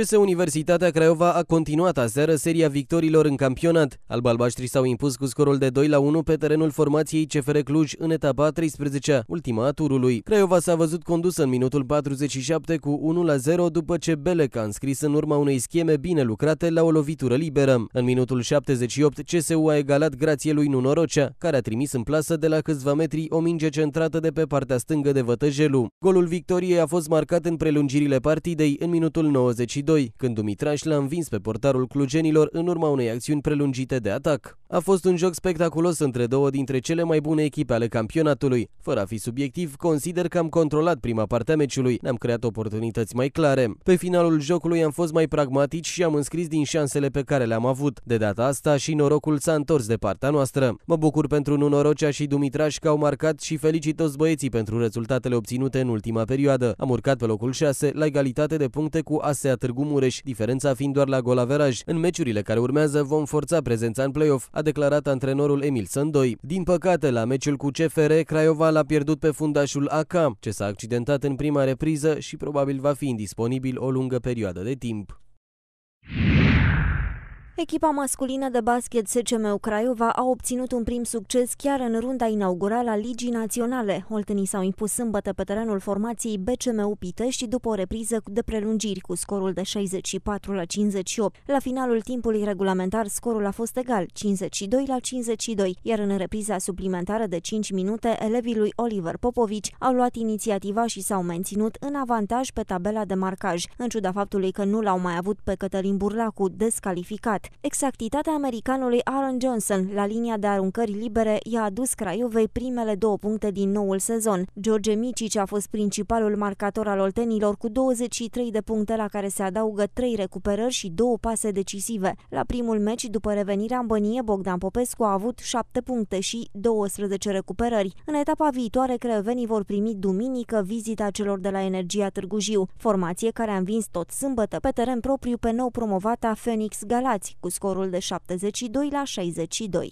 CS Universitatea Craiova a continuat aseară seria victorilor în campionat. Albalbaștrii s-au impus cu scorul de 2 la 1 pe terenul formației CFR Cluj în etapa 13-a, ultima a turului. Craiova s-a văzut condusă în minutul 47 cu 1 la 0 după ce Belec a înscris în urma unei scheme bine lucrate la o lovitură liberă. În minutul 78 CSU a egalat grație lui Nunorocea, care a trimis în plasă de la câțiva metri o minge centrată de pe partea stângă de Vătăjelu. Golul victoriei a fost marcat în prelungirile partidei în minutul 92 2, când Dumitraș l-a învins pe portarul clujenilor în urma unei acțiuni prelungite de atac. A fost un joc spectaculos între două dintre cele mai bune echipe ale campionatului. Fără a fi subiectiv, consider că am controlat prima parte a meciului, ne-am creat oportunități mai clare. Pe finalul jocului am fost mai pragmatici și am înscris din șansele pe care le-am avut. De data asta și norocul s-a întors de partea noastră. Mă bucur pentru Rocea și Dumitraș că au marcat și felicit toți băieții pentru rezultatele obținute în ultima perioadă. Am urcat pe locul 6 la egalitate de puncte cu ASEA Târgu Târgu Mureș, diferența fiind doar la golaveraj. În meciurile care urmează vom forța prezența în play-off, a declarat antrenorul Emil Sândoi. Din păcate, la meciul cu CFR, Craiova l-a pierdut pe fundașul AK, ce s-a accidentat în prima repriză și probabil va fi indisponibil o lungă perioadă de timp. Echipa masculină de basket SCM Craiova a obținut un prim succes chiar în runda inaugurală a Ligii Naționale. Oltenii s-au impus sâmbătă pe terenul formației BCMU Pitești după o repriză de prelungiri cu scorul de 64 la 58. La finalul timpului regulamentar scorul a fost egal, 52 la 52, iar în repriza suplimentară de 5 minute, elevii lui Oliver Popovici au luat inițiativa și s-au menținut în avantaj pe tabela de marcaj, în ciuda faptului că nu l-au mai avut pe Cătălin Burlacu descalificat exactitatea americanului Aaron Johnson la linia de aruncări libere i-a adus Craiovei primele două puncte din noul sezon. George Micici a fost principalul marcator al oltenilor cu 23 de puncte la care se adaugă 3 recuperări și 2 pase decisive. La primul meci, după revenirea în bănie, Bogdan Popescu a avut 7 puncte și 12 recuperări. În etapa viitoare, creiovenii vor primi duminică vizita celor de la Energia Târgu Jiu, formație care a învins tot sâmbătă pe teren propriu pe nou promovata Phoenix Galați, cu scorul de 72 la 62.